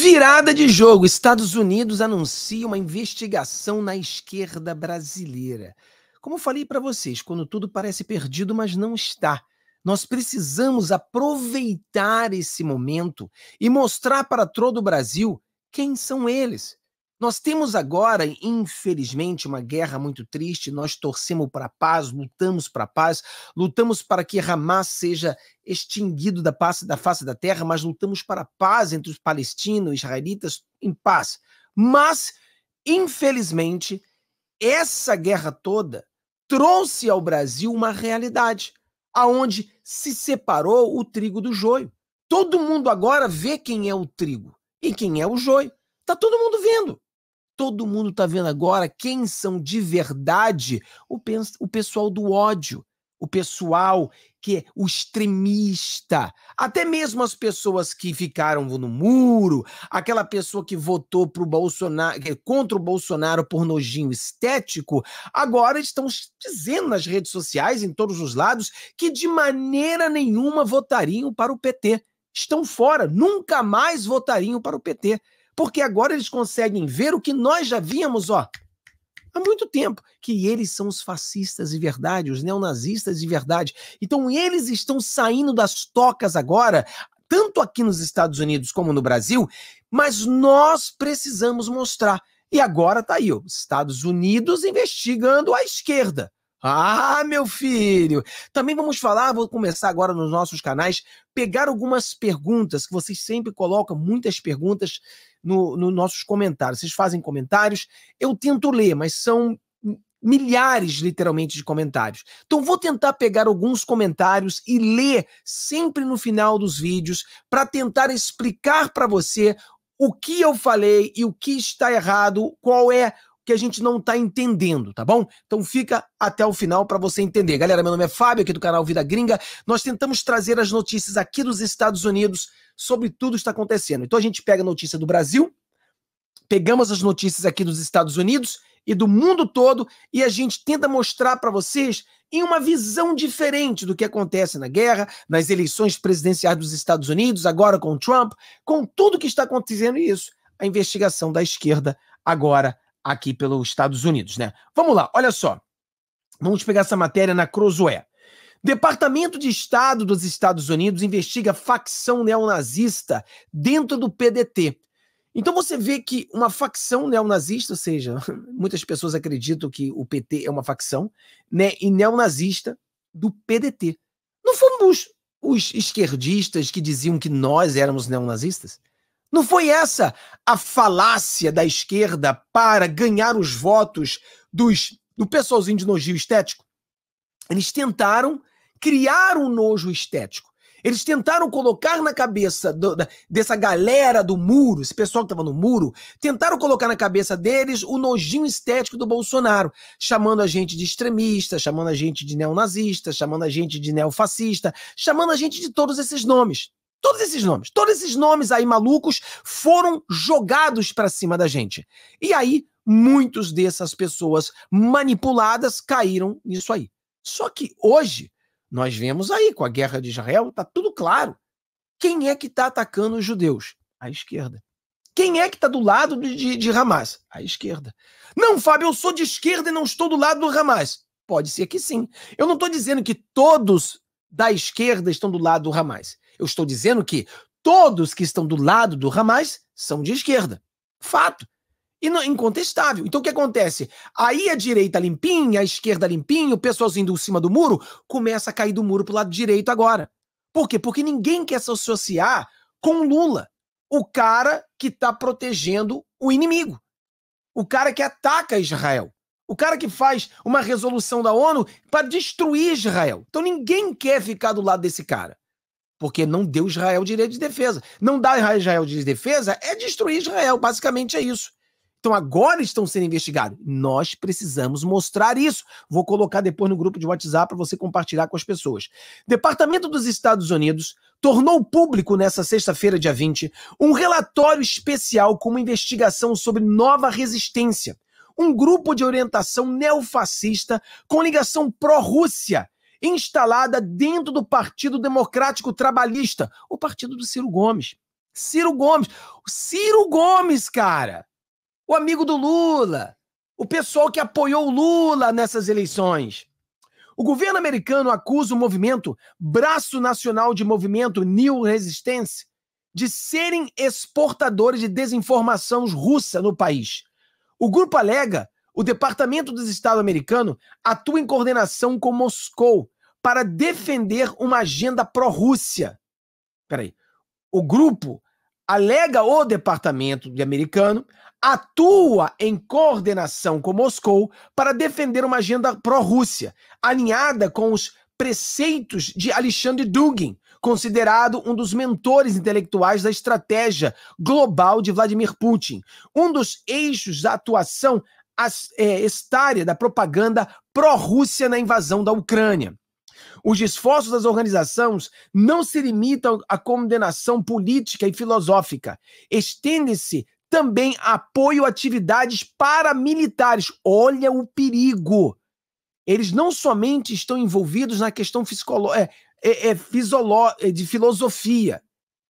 Virada de jogo. Estados Unidos anuncia uma investigação na esquerda brasileira. Como falei para vocês, quando tudo parece perdido, mas não está. Nós precisamos aproveitar esse momento e mostrar para todo o Brasil quem são eles. Nós temos agora, infelizmente, uma guerra muito triste. Nós torcemos para a paz, lutamos para a paz, lutamos para que Hamas seja extinguido da face, da face da terra, mas lutamos para a paz entre os palestinos e israelitas em paz. Mas, infelizmente, essa guerra toda trouxe ao Brasil uma realidade aonde se separou o trigo do joio. Todo mundo agora vê quem é o trigo e quem é o joio. Tá todo mundo vendo todo mundo está vendo agora quem são de verdade o, o pessoal do ódio, o pessoal que é o extremista, até mesmo as pessoas que ficaram no muro, aquela pessoa que votou pro Bolsonaro, é contra o Bolsonaro por nojinho estético, agora estão dizendo nas redes sociais, em todos os lados, que de maneira nenhuma votariam para o PT. Estão fora, nunca mais votariam para o PT porque agora eles conseguem ver o que nós já víamos, ó, há muito tempo, que eles são os fascistas de verdade, os neonazistas de verdade. Então eles estão saindo das tocas agora, tanto aqui nos Estados Unidos como no Brasil, mas nós precisamos mostrar. E agora tá aí, ó, Estados Unidos investigando a esquerda. Ah, meu filho! Também vamos falar, vou começar agora nos nossos canais, pegar algumas perguntas, que vocês sempre colocam muitas perguntas nos no nossos comentários. Vocês fazem comentários, eu tento ler, mas são milhares, literalmente, de comentários. Então, vou tentar pegar alguns comentários e ler sempre no final dos vídeos para tentar explicar para você o que eu falei e o que está errado, qual é que a gente não está entendendo, tá bom? Então fica até o final para você entender. Galera, meu nome é Fábio, aqui do canal Vida Gringa. Nós tentamos trazer as notícias aqui dos Estados Unidos sobre tudo que está acontecendo. Então a gente pega a notícia do Brasil, pegamos as notícias aqui dos Estados Unidos e do mundo todo e a gente tenta mostrar para vocês em uma visão diferente do que acontece na guerra, nas eleições presidenciais dos Estados Unidos, agora com Trump, com tudo que está acontecendo e isso, a investigação da esquerda agora aqui pelos Estados Unidos, né? Vamos lá, olha só. Vamos pegar essa matéria na Crozoé. Departamento de Estado dos Estados Unidos investiga facção neonazista dentro do PDT. Então você vê que uma facção neonazista, ou seja, muitas pessoas acreditam que o PT é uma facção, né, e neonazista do PDT. Não fomos os esquerdistas que diziam que nós éramos neonazistas? Não foi essa a falácia da esquerda para ganhar os votos dos, do pessoalzinho de nojo estético? Eles tentaram criar um nojo estético. Eles tentaram colocar na cabeça do, da, dessa galera do muro, esse pessoal que estava no muro, tentaram colocar na cabeça deles o nojinho estético do Bolsonaro, chamando a gente de extremista, chamando a gente de neonazista, chamando a gente de neofascista, chamando a gente de todos esses nomes. Todos esses nomes, todos esses nomes aí malucos foram jogados para cima da gente. E aí, muitos dessas pessoas manipuladas caíram nisso aí. Só que hoje, nós vemos aí com a guerra de Israel, tá tudo claro. Quem é que está atacando os judeus? A esquerda. Quem é que está do lado de, de, Hamas? A esquerda. Não, Fábio, eu sou de esquerda e não estou do lado do Hamas. Pode ser que sim. Eu não estou dizendo que todos da esquerda estão do lado do Hamas. Eu estou dizendo que todos que estão do lado do Hamas são de esquerda. Fato. Não, incontestável. Então o que acontece? Aí a direita limpinha, a esquerda limpinha, o pessoalzinho do cima do muro começa a cair do muro pro lado direito agora. Por quê? Porque ninguém quer se associar com Lula, o cara que está protegendo o inimigo. O cara que ataca Israel. O cara que faz uma resolução da ONU para destruir Israel. Então ninguém quer ficar do lado desse cara porque não deu Israel direito de defesa. Não dar a Israel direito de defesa é destruir Israel, basicamente é isso. Então agora estão sendo investigados. Nós precisamos mostrar isso. Vou colocar depois no grupo de WhatsApp para você compartilhar com as pessoas. Departamento dos Estados Unidos tornou público nesta sexta-feira, dia 20, um relatório especial com uma investigação sobre nova resistência. Um grupo de orientação neofascista com ligação pró-Rússia instalada dentro do Partido Democrático Trabalhista, o partido do Ciro Gomes. Ciro Gomes. Ciro Gomes, cara! O amigo do Lula. O pessoal que apoiou o Lula nessas eleições. O governo americano acusa o movimento Braço Nacional de Movimento New Resistance de serem exportadores de desinformação russa no país. O grupo alega o Departamento do Estado americano atua em coordenação com Moscou para defender uma agenda pró-Rússia. Peraí. O grupo alega o Departamento americano atua em coordenação com Moscou para defender uma agenda pró-Rússia, alinhada com os preceitos de Alexandre Dugin, considerado um dos mentores intelectuais da estratégia global de Vladimir Putin. Um dos eixos da atuação é, estária da propaganda pró-Rússia na invasão da Ucrânia. Os esforços das organizações não se limitam à condenação política e filosófica, estende-se também a apoio a atividades paramilitares. Olha o perigo! Eles não somente estão envolvidos na questão é, é, é, é, de filosofia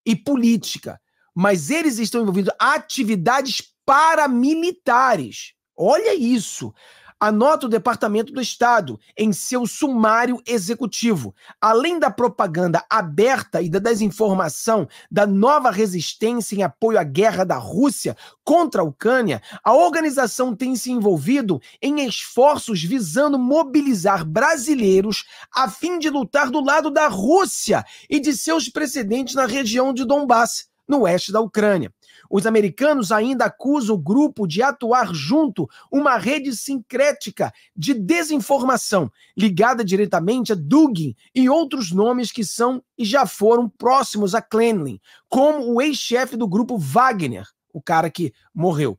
e política, mas eles estão envolvidos em atividades paramilitares. Olha isso. Anota o Departamento do Estado em seu sumário executivo. Além da propaganda aberta e da desinformação da nova resistência em apoio à guerra da Rússia contra a Ucrânia, a organização tem se envolvido em esforços visando mobilizar brasileiros a fim de lutar do lado da Rússia e de seus precedentes na região de Donbass no oeste da Ucrânia. Os americanos ainda acusam o grupo de atuar junto uma rede sincrética de desinformação, ligada diretamente a Dugin e outros nomes que são e já foram próximos a Kremlin, como o ex-chefe do grupo Wagner, o cara que morreu.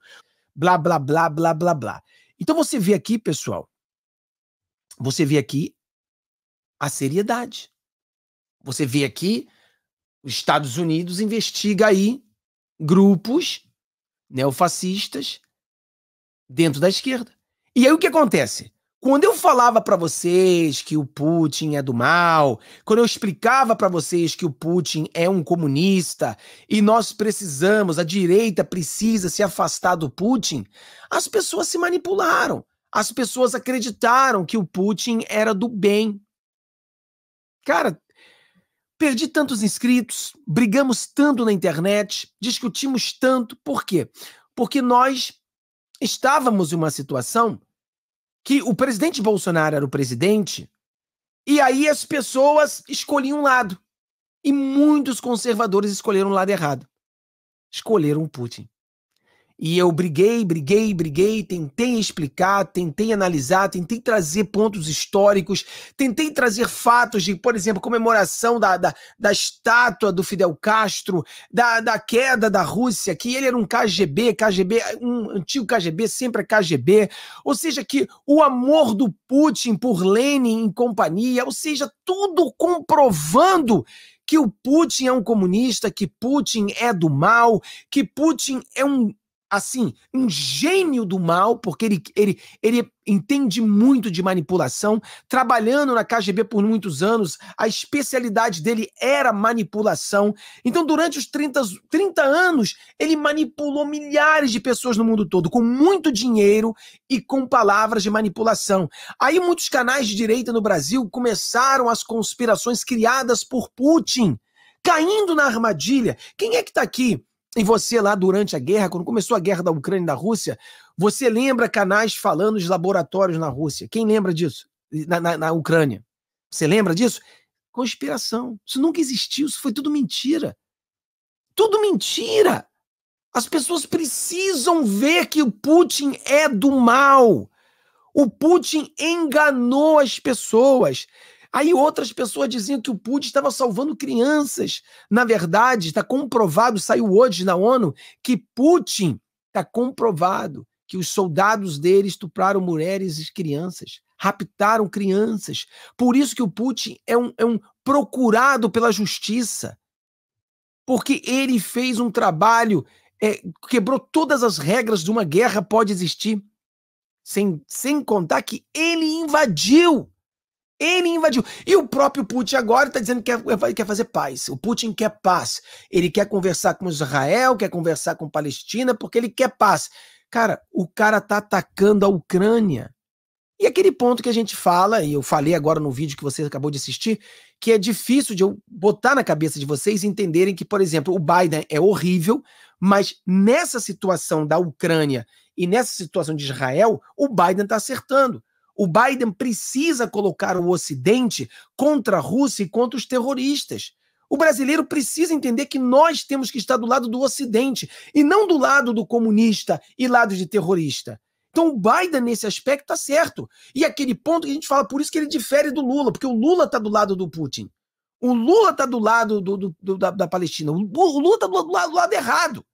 Blá, blá, blá, blá, blá, blá. Então você vê aqui, pessoal, você vê aqui a seriedade. Você vê aqui os Estados Unidos investiga aí grupos neofascistas dentro da esquerda. E aí o que acontece? Quando eu falava para vocês que o Putin é do mal, quando eu explicava para vocês que o Putin é um comunista e nós precisamos, a direita precisa se afastar do Putin, as pessoas se manipularam. As pessoas acreditaram que o Putin era do bem. Cara, Perdi tantos inscritos, brigamos tanto na internet, discutimos tanto. Por quê? Porque nós estávamos em uma situação que o presidente Bolsonaro era o presidente, e aí as pessoas escolhiam um lado. E muitos conservadores escolheram o lado errado. Escolheram o Putin. E eu briguei, briguei, briguei, tentei explicar, tentei analisar, tentei trazer pontos históricos, tentei trazer fatos de, por exemplo, comemoração da, da, da estátua do Fidel Castro, da, da queda da Rússia, que ele era um KGB, KGB, um antigo KGB, sempre é KGB. Ou seja, que o amor do Putin por Lenin em companhia, ou seja, tudo comprovando que o Putin é um comunista, que Putin é do mal, que Putin é um assim, um gênio do mal, porque ele, ele, ele entende muito de manipulação, trabalhando na KGB por muitos anos, a especialidade dele era manipulação. Então, durante os 30, 30 anos, ele manipulou milhares de pessoas no mundo todo, com muito dinheiro e com palavras de manipulação. Aí, muitos canais de direita no Brasil começaram as conspirações criadas por Putin. Caindo na armadilha. Quem é que está aqui e você lá durante a guerra, quando começou a guerra da Ucrânia e da Rússia, você lembra canais falando de laboratórios na Rússia? Quem lembra disso? Na, na, na Ucrânia? Você lembra disso? Conspiração. Isso nunca existiu, isso foi tudo mentira. Tudo mentira! As pessoas precisam ver que o Putin é do mal. O Putin enganou as pessoas. Aí outras pessoas diziam que o PUD estava salvando crianças. Na verdade, está comprovado, saiu hoje na ONU, que Putin está comprovado que os soldados dele estupraram mulheres e crianças, raptaram crianças. Por isso que o Putin é um, é um procurado pela justiça, porque ele fez um trabalho, é, quebrou todas as regras de uma guerra pode existir, sem, sem contar que ele invadiu ele invadiu. E o próprio Putin agora está dizendo que quer, quer fazer paz. O Putin quer paz. Ele quer conversar com Israel, quer conversar com Palestina, porque ele quer paz. Cara, o cara tá atacando a Ucrânia. E aquele ponto que a gente fala, e eu falei agora no vídeo que você acabou de assistir, que é difícil de eu botar na cabeça de vocês entenderem que, por exemplo, o Biden é horrível, mas nessa situação da Ucrânia e nessa situação de Israel, o Biden está acertando. O Biden precisa colocar o Ocidente contra a Rússia e contra os terroristas. O brasileiro precisa entender que nós temos que estar do lado do Ocidente e não do lado do comunista e lado de terrorista. Então o Biden, nesse aspecto, está certo. E aquele ponto que a gente fala, por isso que ele difere do Lula, porque o Lula está do lado do Putin. O Lula está do lado do, do, do, da, da, Palestina. O, Lula está do, do lado errado.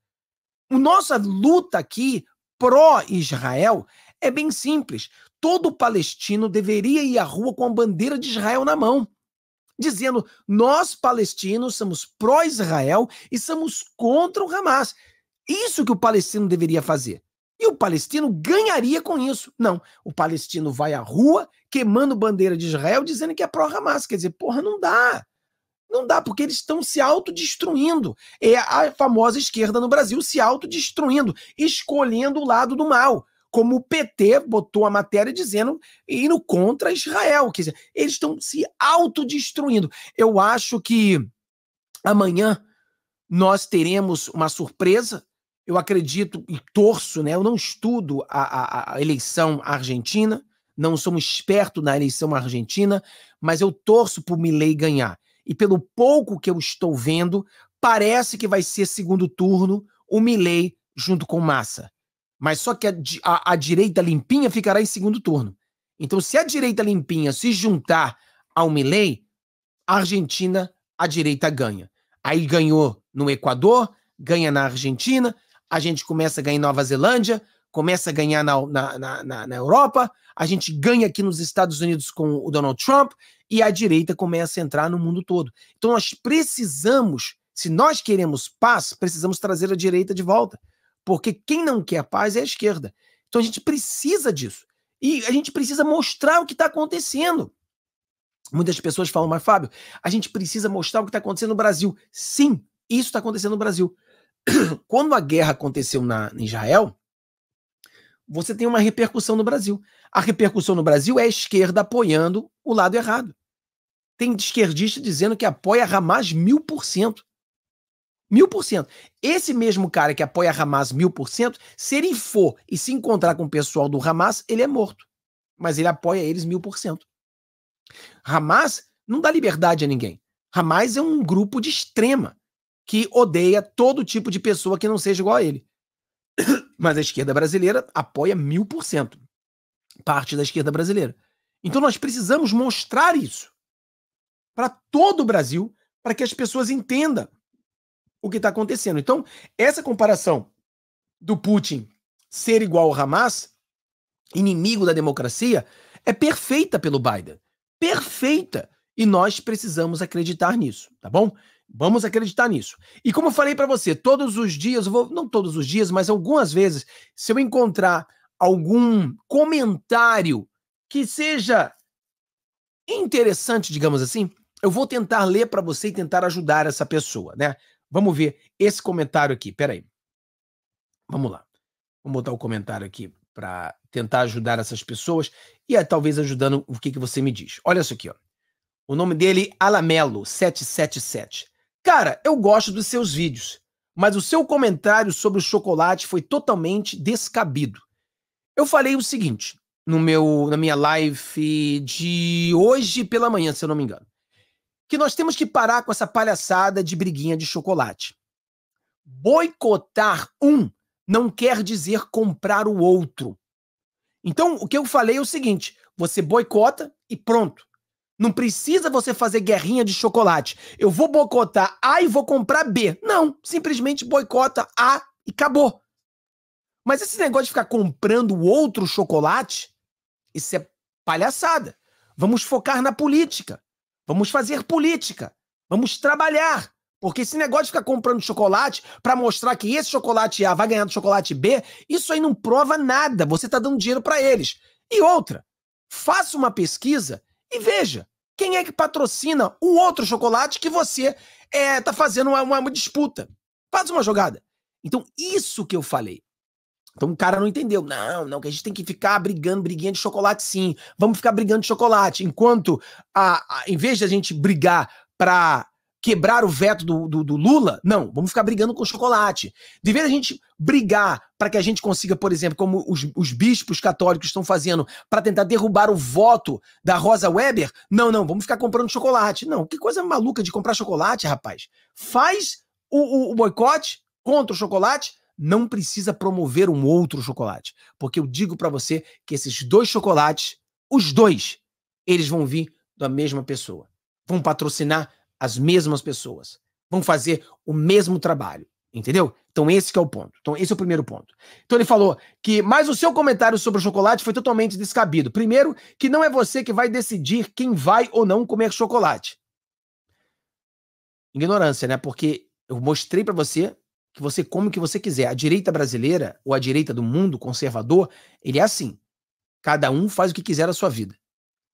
A nossa luta aqui pró-Israel é bem simples todo palestino deveria ir à rua com a bandeira de Israel na mão, dizendo: nós palestinos somos pró-Israel e somos contra o Hamas. Isso que o palestino deveria fazer. E o palestino ganharia com isso. Não, o palestino vai à rua queimando bandeira de Israel, dizendo que é pró-Hamas. Quer dizer, porra, não dá. Não dá, porque eles estão se autodestruindo. É a famosa esquerda no Brasil se autodestruindo, escolhendo o lado do mal como o PT botou a matéria dizendo indo contra Israel. Quer dizer, eles estão se autodestruindo. Eu acho que amanhã nós teremos uma surpresa. Eu acredito e torço, né? Eu não estudo a, a, a eleição argentina, não sou um esperto na eleição argentina, mas eu torço para o Milei ganhar. E pelo pouco que eu estou vendo, parece que vai ser segundo turno o Milei junto com Massa. Mas só que a, a, a direita limpinha ficará em segundo turno. Então, se a direita limpinha se juntar ao Milley, a Argentina, a direita ganha. Aí ganhou no Equador, ganha na Argentina, a gente começa a ganhar em Nova Zelândia, começa a ganhar na, na, na, na, Europa, a gente ganha aqui nos Estados Unidos com o Donald Trump e a direita começa a entrar no mundo todo. Então nós precisamos, se nós queremos paz, precisamos trazer a direita de volta. Porque quem não quer paz é a esquerda. Então a gente precisa disso. E a gente precisa mostrar o que está acontecendo. Muitas pessoas falam, mas Fábio, a gente precisa mostrar o que está acontecendo no Brasil. Sim, isso está acontecendo no Brasil. Quando a guerra aconteceu na, em Israel, você tem uma repercussão no Brasil. A repercussão no Brasil é a esquerda apoiando o lado errado. Tem esquerdista dizendo que apoia Hamas mil por cento. Mil por cento. Esse mesmo cara que apoia Hamas mil por cento, se ele for e se encontrar com o pessoal do Hamas, ele é morto. Mas ele apoia eles mil por cento. Hamas não dá liberdade a ninguém. Hamas é um grupo de extrema que odeia todo tipo de pessoa que não seja igual a ele. Mas a esquerda brasileira apoia mil por cento. Parte da esquerda brasileira. Então nós precisamos mostrar isso para todo o Brasil, para que as pessoas entendam o que está acontecendo. Então, essa comparação do Putin ser igual ao Hamas, inimigo da democracia, é perfeita pelo Biden. Perfeita. E nós precisamos acreditar nisso, tá bom? Vamos acreditar nisso. E como eu falei para você, todos os dias, vou, não todos os dias, mas algumas vezes, se eu encontrar algum comentário que seja interessante, digamos assim, eu vou tentar ler para você e tentar ajudar essa pessoa, né? Vamos ver esse comentário aqui. Peraí. Vamos lá. Vamos botar o um comentário aqui para tentar ajudar essas pessoas e é, talvez ajudando o que, que você me diz. Olha isso aqui, ó. O nome dele Alamelo 777. Cara, eu gosto dos seus vídeos, mas o seu comentário sobre o chocolate foi totalmente descabido. Eu falei o seguinte no meu na minha live de hoje pela manhã, se eu não me engano que nós temos que parar com essa palhaçada de briguinha de chocolate. Boicotar um não quer dizer comprar o outro. Então, o que eu falei é o seguinte: você boicota e pronto. Não precisa você fazer guerrinha de chocolate. Eu vou boicotar A e vou comprar B. Não, simplesmente boicota A e acabou. Mas esse negócio de ficar comprando outro chocolate, isso é palhaçada. Vamos focar na política. Vamos fazer política. Vamos trabalhar. Porque esse negócio de ficar comprando chocolate para mostrar que esse chocolate A vai ganhar do chocolate B, isso aí não prova nada. Você está dando dinheiro para eles. E outra, faça uma pesquisa e veja quem é que patrocina o outro chocolate que você está eh, é, fazendo uma, uma, disputa. Faz uma jogada. Então, isso que eu falei. Então o cara não entendeu. Não, não, que a gente tem que ficar brigando, briguinha de chocolate, sim. Vamos ficar brigando de chocolate. Enquanto, a, a em vez de a gente brigar para quebrar o veto do, do, do, Lula, não, vamos ficar brigando com chocolate. De vez a gente brigar para que a gente consiga, por exemplo, como os, os bispos católicos estão fazendo, para tentar derrubar o voto da Rosa Weber, não, não, vamos ficar comprando chocolate. Não, que coisa maluca de comprar chocolate, rapaz. Faz o, o, o boicote contra o chocolate, não precisa promover um outro chocolate, porque eu digo para você que esses dois chocolates, os dois, eles vão vir da mesma pessoa. Vão patrocinar as mesmas pessoas. Vão fazer o mesmo trabalho, entendeu? Então esse é o ponto. Então esse é o primeiro ponto. Então ele falou que, mas o seu comentário sobre o chocolate foi totalmente descabido. Primeiro, que não é você que vai decidir quem vai ou não comer chocolate. Ignorância, né? Porque eu mostrei para você que você come o que você quiser. A direita brasileira, ou a direita do mundo conservador, ele é assim. Cada um faz o que quiser da sua vida.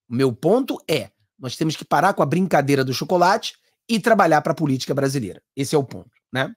O meu ponto é: nós temos que parar com a brincadeira do chocolate e trabalhar para a política brasileira. Esse é o ponto, né?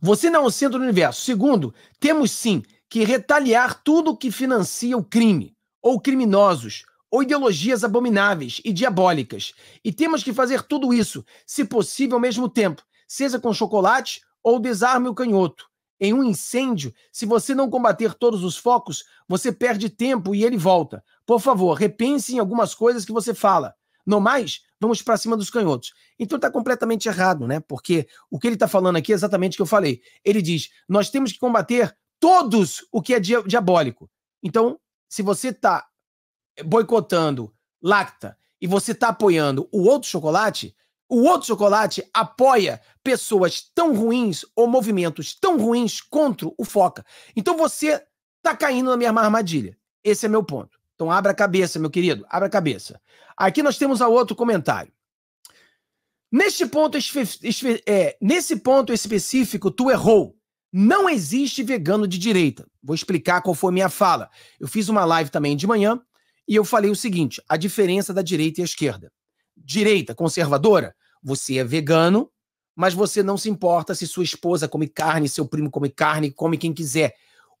Você não é o centro do universo. Segundo, temos sim que retaliar tudo que financia o crime, ou criminosos, ou ideologias abomináveis e diabólicas. E temos que fazer tudo isso, se possível, ao mesmo tempo, seja com chocolate ou desarme o canhoto. Em um incêndio, se você não combater todos os focos, você perde tempo e ele volta. Por favor, repense em algumas coisas que você fala. No mais, vamos para cima dos canhotos. Então está completamente errado, né? Porque o que ele está falando aqui é exatamente o que eu falei. Ele diz: nós temos que combater todos o que é diabólico. Então, se você está eh, boicotando lacta e você está apoiando o outro chocolate, o outro chocolate apoia pessoas tão ruins ou movimentos tão ruins contra o Foca. Então você tá caindo na minha armadilha. Esse é meu ponto. Então abra a cabeça, meu querido, abra a cabeça. Aqui nós temos a outro comentário. Neste ponto, é, nesse ponto específico, tu errou. Não existe vegano de direita. Vou explicar qual foi a minha fala. Eu fiz uma live também de manhã e eu falei o seguinte: a diferença da direita e a esquerda direita, conservadora, você é vegano, mas você não se importa se sua esposa come carne, seu primo come carne, come quem quiser.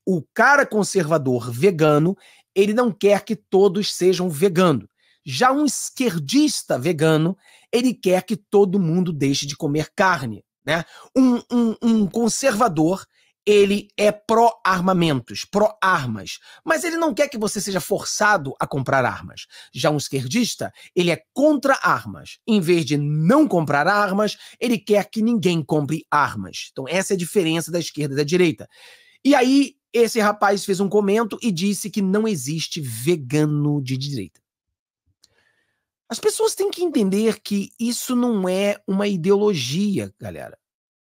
O cara conservador vegano, ele não quer que todos sejam vegano. Já um esquerdista vegano, ele quer que todo mundo deixe de comer carne. Né? Um, um, um conservador, ele é pró-armamentos, pró-armas, mas ele não quer que você seja forçado a comprar armas. Já um esquerdista, ele é contra armas. Em vez de não comprar armas, ele quer que ninguém compre armas. Então essa é a diferença da esquerda e da direita. E aí esse rapaz fez um comento e disse que não existe vegano de direita. As pessoas têm que entender que isso não é uma ideologia, galera.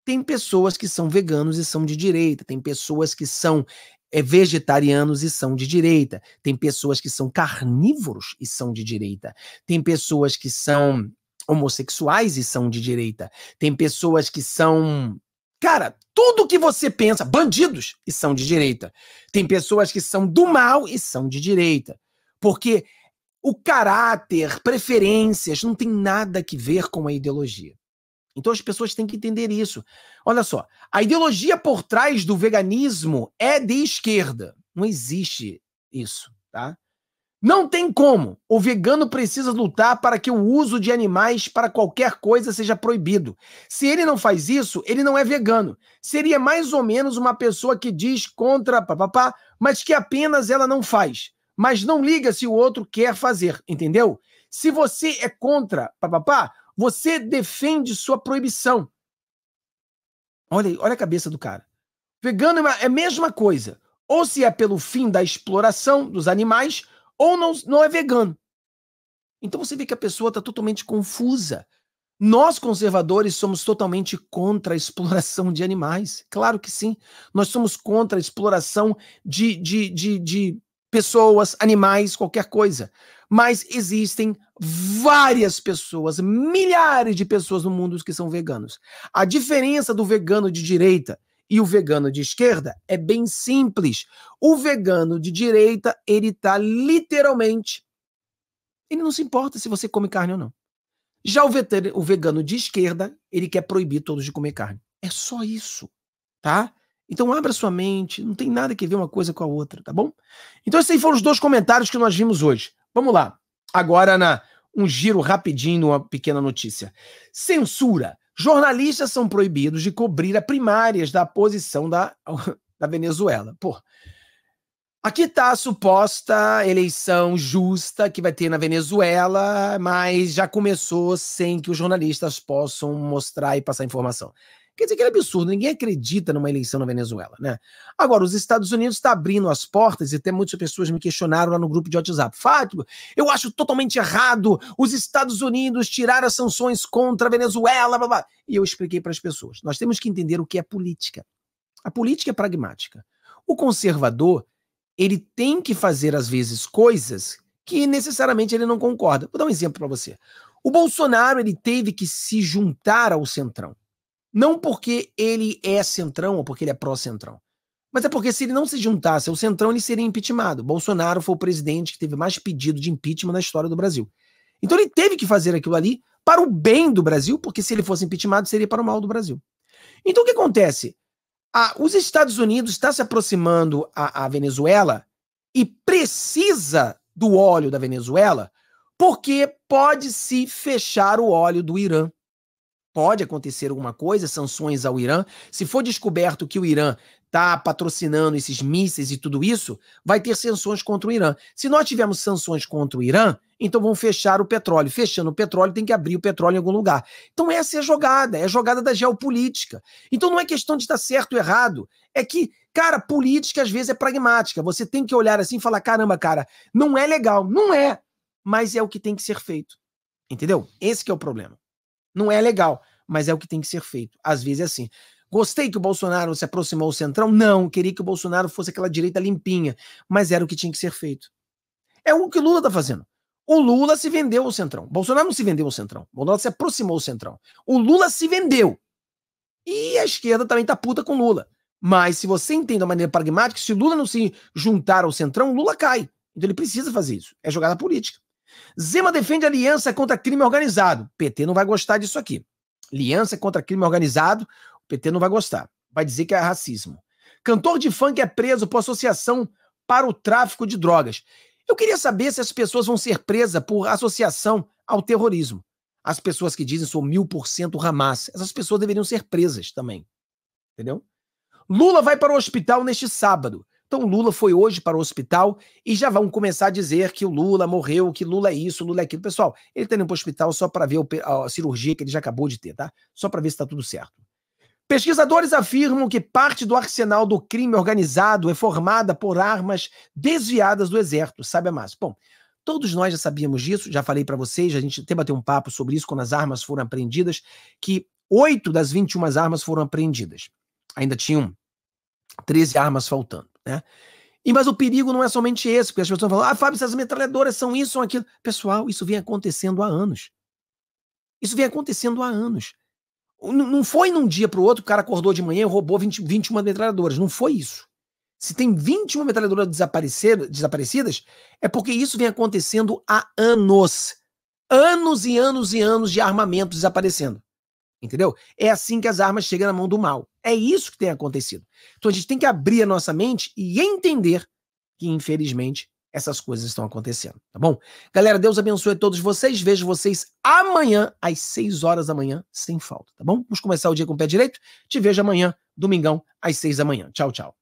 Tem pessoas que são veganos e são de direita, tem pessoas que são é, vegetarianos e são de direita, tem pessoas que são carnívoros e são de direita, tem pessoas que são homossexuais e são de direita, tem pessoas que são. Cara, tudo que você pensa, bandidos e são de direita. Tem pessoas que são do mal e são de direita. Porque o caráter, preferências, não tem nada que ver com a ideologia. Então as pessoas têm que entender isso. Olha só, a ideologia por trás do veganismo é de esquerda. Não existe isso, tá? Não tem como. O vegano precisa lutar para que o uso de animais para qualquer coisa seja proibido. Se ele não faz isso, ele não é vegano. Seria mais ou menos uma pessoa que diz contra papapá, mas que apenas ela não faz. Mas não liga se o outro quer fazer, entendeu? Se você é contra papapá, você defende sua proibição. Olha aí, olha a cabeça do cara. Vegano é, é a mesma coisa. Ou se é pelo fim da exploração dos animais, ou não, não é vegano. Então você vê que a pessoa está totalmente confusa. Nós, conservadores, somos totalmente contra a exploração de animais. Claro que sim. Nós somos contra a exploração de, de, de, de pessoas, animais, qualquer coisa. Mas existem várias pessoas, milhares de pessoas no mundo que são veganos. A diferença do vegano de direita e o vegano de esquerda é bem simples. O vegano de direita, ele tá literalmente. Ele não se importa se você come carne ou não. Já o, vegano de esquerda, ele quer proibir todos de comer carne. É só isso, tá? Então abra sua mente, não tem nada que ver uma coisa com a outra, tá bom? Então esses aí foram os dois comentários que nós vimos hoje. Vamos lá. Agora na um giro rapidinho uma pequena notícia. Censura. Jornalistas são proibidos de cobrir a primárias da posição da, da Venezuela. Pô. Aqui está a suposta eleição justa que vai ter na Venezuela, mas já começou sem que os jornalistas possam mostrar e passar informação. Quer dizer que é absurdo, ninguém acredita numa eleição na Venezuela, né? Agora, os Estados Unidos está abrindo as portas, e até muitas pessoas me questionaram lá no grupo de WhatsApp. Fátima, eu acho totalmente errado os Estados Unidos tirar as sanções contra a Venezuela, blá, blá. E eu expliquei para as pessoas. Nós temos que entender o que é política. A política é pragmática. O conservador, ele tem que fazer, às vezes, coisas que necessariamente ele não concorda. Vou dar um exemplo para você. O Bolsonaro, ele teve que se juntar ao Centrão. Não porque ele é centrão ou porque ele é pró-centrão. Mas é porque se ele não se juntasse ao centrão, ele seria impeachmentado. Bolsonaro foi o presidente que teve mais pedido de impeachment na história do Brasil. Então ele teve que fazer aquilo ali para o bem do Brasil, porque se ele fosse impeachmentado, seria para o mal do Brasil. Então o que acontece? Ah, os Estados Unidos está se aproximando à, à Venezuela e precisa do óleo da Venezuela porque pode se fechar o óleo do Irã pode acontecer alguma coisa, sanções ao Irã. Se for descoberto que o Irã está patrocinando esses mísseis e tudo isso, vai ter sanções contra o Irã. Se nós tivermos sanções contra o Irã, então vão fechar o petróleo. Fechando o petróleo, tem que abrir o petróleo em algum lugar. Então essa é a jogada, é a jogada da geopolítica. Então não é questão de estar certo ou errado, é que, cara, política às vezes é pragmática. Você tem que olhar assim e falar, caramba, cara, não é legal. Não é, mas é o que tem que ser feito. Entendeu? Esse é o problema. Não é legal, mas é o que tem que ser feito. Às vezes é assim. Gostei que o Bolsonaro se aproximou do centrão? Não, queria que o Bolsonaro fosse aquela direita limpinha, mas era o que tinha que ser feito. É o que o Lula está fazendo. O Lula se vendeu ao centrão. Bolsonaro não se vendeu ao centrão. Bolsonaro se aproximou ao centrão. O Lula se vendeu. E a esquerda também tá puta com Lula. Mas se você entende de maneira pragmática, se Lula não se juntar ao centrão, Lula cai. Então ele precisa fazer isso. É jogada política. Zema defende aliança contra crime organizado. PT não vai gostar disso aqui. Aliança contra crime organizado, o PT não vai gostar. Vai dizer que é racismo. Cantor de funk é preso por associação para o tráfico de drogas. Eu queria saber se as pessoas vão ser presas por associação ao terrorismo. As pessoas que dizem sou mil por cento Hamas, essas pessoas deveriam ser presas também. Entendeu? Lula vai para o hospital neste sábado. Então Lula foi hoje para o hospital e já vão começar a dizer que o Lula morreu, que Lula é isso, Lula é aquilo. Pessoal, ele está indo para o hospital só para ver a cirurgia que ele já acabou de ter, tá? Só para ver se está tudo certo. Pesquisadores afirmam que parte do arsenal do crime organizado é formada por armas desviadas do exército, sabe, massa? Bom, todos nós já sabíamos disso, já falei para vocês, a gente até bateu um papo sobre isso quando as armas foram apreendidas, que oito das 21 armas foram apreendidas. Ainda tinham 13 armas faltando. Né? E, mas o perigo não é somente esse, porque as pessoas falam, ah, Fábio, essas metralhadoras são isso, são aquilo. Pessoal, isso vem acontecendo há anos. Isso vem acontecendo há anos. N não foi num dia para o outro, o cara acordou de manhã e roubou 20, 21 metralhadoras. Não foi isso. Se tem 21 metralhadoras desaparecidas, é porque isso vem acontecendo há anos. Anos e anos e anos de armamento desaparecendo. Entendeu? É assim que as armas chegam na mão do mal. É isso que tem acontecido. Então a gente tem que abrir a nossa mente e entender que, infelizmente, essas coisas estão acontecendo, tá bom? Galera, Deus abençoe todos vocês. Vejo vocês amanhã, às 6 horas da manhã, sem falta, tá bom? Vamos começar o dia com o pé direito. Te vejo amanhã, domingão, às 6 da manhã. Tchau, tchau.